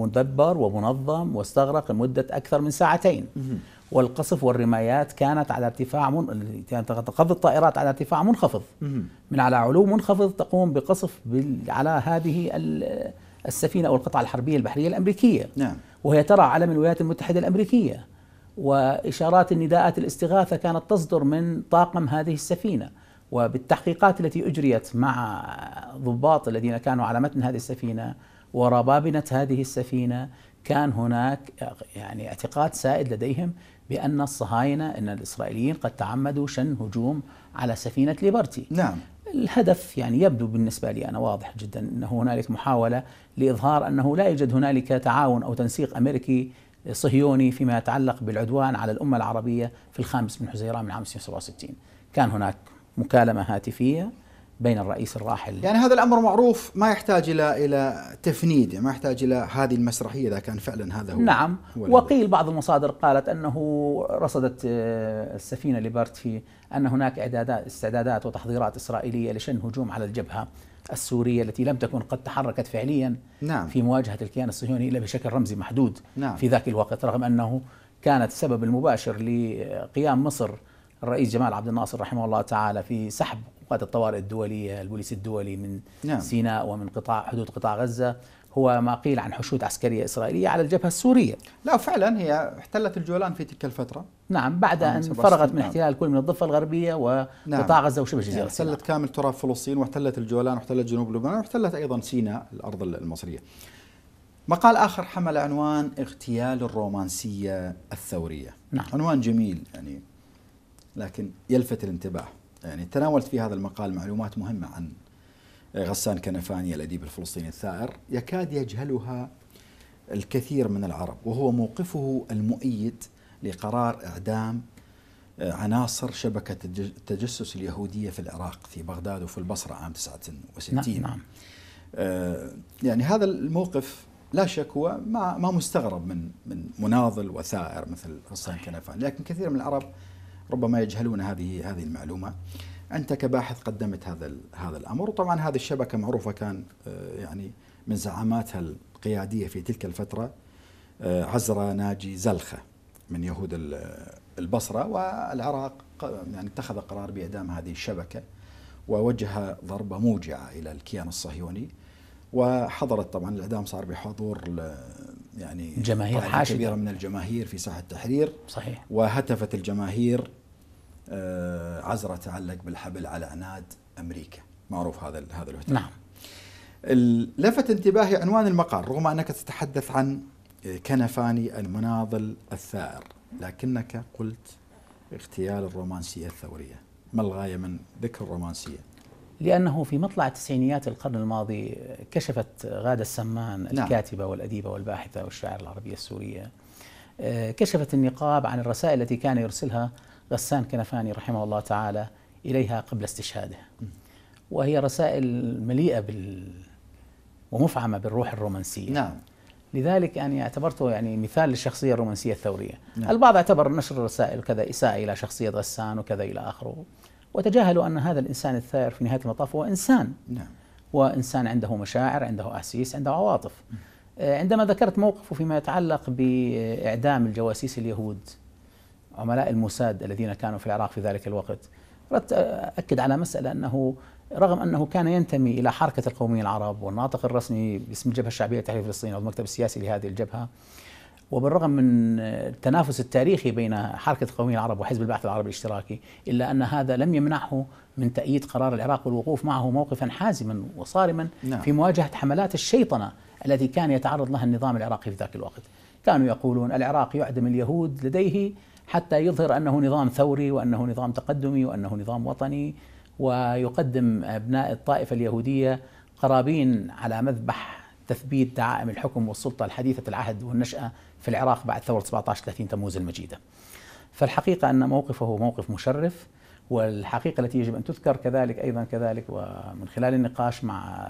مدبر ومنظم واستغرق لمدة أكثر من ساعتين مه. والقصف والرمايات كانت على ارتفاع من... تقضي يعني الطائرات على ارتفاع منخفض من على علو منخفض تقوم بقصف بال... على هذه السفينة أو القطعة الحربية البحرية الأمريكية نعم. وهي ترى علم الولايات المتحدة الأمريكية وإشارات النداءات الاستغاثة كانت تصدر من طاقم هذه السفينة وبالتحقيقات التي أجريت مع ضباط الذين كانوا على متن هذه السفينة وربابنة هذه السفينة كان هناك يعني اعتقاد سائد لديهم بأن الصهاينة أن الإسرائيليين قد تعمدوا شن هجوم على سفينة ليبرتي نعم الهدف يعني يبدو بالنسبة لي أنا واضح جدا أنه هنالك محاولة لإظهار أنه لا يوجد هنالك تعاون أو تنسيق أمريكي صهيوني فيما يتعلق بالعدوان على الأمة العربية في الخامس من حزيران من عام 1967 كان هناك مكالمة هاتفية بين الرئيس الراحل يعني هذا الامر معروف ما يحتاج الى الى تفنيد ما يحتاج الى هذه المسرحيه اذا كان فعلا هذا هو نعم هو وقيل بعض المصادر قالت انه رصدت آه، السفينه ليبرت في ان هناك اعدادات استعدادات وتحضيرات اسرائيليه لشن هجوم على الجبهه السوريه التي لم تكن قد تحركت فعليا نعم. في مواجهه الكيان الصهيوني الا بشكل رمزي محدود نعم. في ذاك الوقت رغم انه كانت السبب المباشر لقيام مصر الرئيس جمال عبد الناصر رحمه الله تعالى في سحب قوات الطوارئ الدولية البوليس الدولي من نعم. سيناء ومن قطاع حدود قطاع غزة هو ما قيل عن حشود عسكرية إسرائيلية على الجبهة السورية لا فعلا هي احتلت الجولان في تلك الفترة نعم بعد أن فرغت من احتلال كل من الضفة الغربية نعم. وقطاع غزة وشبه جزيرة يعني احتلت كامل تراب فلسطين واحتلت الجولان واحتلت جنوب لبنان واحتلت أيضا سيناء الأرض المصرية مقال آخر حمل عنوان اغتيال الرومانسية الثورية نعم. عنوان جميل يعني لكن يلفت الانتباه يعني تناولت في هذا المقال معلومات مهمة عن غسان كنفاني الأديب الفلسطيني الثائر يكاد يجهلها الكثير من العرب وهو موقفه المؤيد لقرار إعدام آه، عناصر شبكة التجسس اليهودية في العراق في بغداد وفي البصرة عام 69 نعم, نعم. آه، يعني هذا الموقف لا شك هو ما ما مستغرب من من مناضل وثائر مثل غسان كنفان لكن كثير من العرب ربما يجهلون هذه هذه المعلومه انت كباحث قدمت هذا هذا الامر وطبعا هذه الشبكه معروفه كان آه، يعني من زعاماتها القياديه في تلك الفتره آه، عزرا ناجي زلخه من يهود البصره والعراق يعني اتخذ قرار باعدام هذه الشبكه ووجه ضربه موجعه الى الكيان الصهيوني وحضرت طبعا الاعدام صار بحضور يعني جماهير حاشده كبيره من الجماهير في ساحه التحرير صحيح وهتفت الجماهير آه، عزرة تعلق بالحبل على عناد أمريكا معروف هذا هذا الهتاف نعم لفت انتباهي عنوان المقال رغم أنك تتحدث عن آه، كنفاني المناضل الثائر لكنك قلت اغتيال الرومانسية الثورية ما الغاية من ذكر الرومانسية لأنه في مطلع تسعينيات القرن الماضي كشفت غادة السمان نعم. الكاتبة والأديبة والباحثة والشاعرة العربية السورية آه، كشفت النقاب عن الرسائل التي كان يرسلها غسان كنفاني رحمه الله تعالى إليها قبل استشهاده وهي رسائل مليئة بال ومفعمة بالروح الرومانسية نعم لذلك يعني اعتبرته يعني مثال للشخصية الرومانسية الثورية نعم. البعض اعتبر نشر الرسائل كذا إساءة إلى شخصية غسان وكذا إلى آخره وتجاهلوا أن هذا الإنسان الثائر في نهاية المطاف هو إنسان نعم. وإنسان عنده مشاعر عنده أحاسيس عنده عواطف آه، عندما ذكرت موقفه فيما يتعلق بإعدام الجواسيس اليهود عملاء الموساد الذين كانوا في العراق في ذلك الوقت أردت أكد على مسألة أنه رغم أنه كان ينتمي إلى حركة القومية العرب والناطق الرسمي باسم الجبهة الشعبية لتحرير فلسطين أو المكتب السياسي لهذه الجبهة وبالرغم من التنافس التاريخي بين حركة القومية العرب وحزب البعث العربي الاشتراكي إلا أن هذا لم يمنعه من تأييد قرار العراق والوقوف معه موقفا حازما وصارما نعم. في مواجهة حملات الشيطنة التي كان يتعرض لها النظام العراقي في ذاك الوقت كانوا يقولون العراق يعدم اليهود لديه حتى يظهر انه نظام ثوري وانه نظام تقدمي وانه نظام وطني ويقدم ابناء الطائفه اليهوديه قرابين على مذبح تثبيت دعائم الحكم والسلطه الحديثه العهد والنشاه في العراق بعد ثوره 17 30 تموز المجيده. فالحقيقه ان موقفه موقف مشرف والحقيقه التي يجب ان تذكر كذلك ايضا كذلك ومن خلال النقاش مع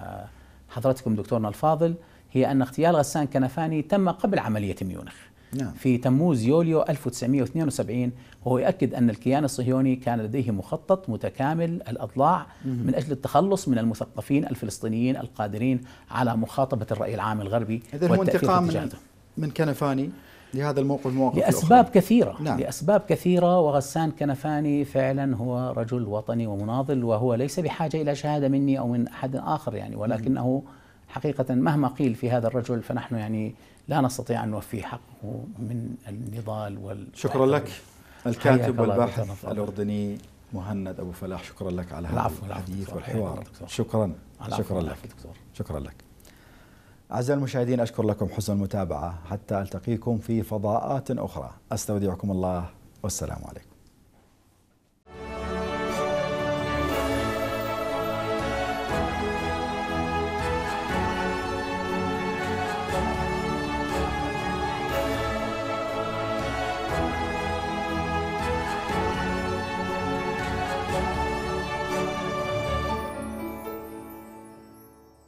حضرتكم دكتورنا الفاضل هي ان اغتيال غسان كنفاني تم قبل عمليه ميونخ. نعم. في تموز يوليو 1972 وهو يؤكد أن الكيان الصهيوني كان لديه مخطط متكامل الأضلاع من أجل التخلص من المثقفين الفلسطينيين القادرين على مخاطبة الرأي العام الغربي إذن هو انتقام من, من كنفاني لهذا الموقف المواقف لأسباب الأخرى. كثيرة نعم. لأسباب كثيرة وغسان كنفاني فعلا هو رجل وطني ومناضل وهو ليس بحاجة إلى شهادة مني أو من أحد آخر يعني ولكنه حقيقة مهما قيل في هذا الرجل فنحن يعني لا نستطيع أن نوفيه حقه من النضال وال شكرا لك الكاتب والباحث الأردني مهند أبو فلاح شكرا لك على هذا الحديث والحوار شكرا شكرا لك شكرا لك أعزائي المشاهدين أشكر لكم حسن المتابعة حتى ألتقيكم في فضاءات أخرى أستودعكم الله والسلام عليكم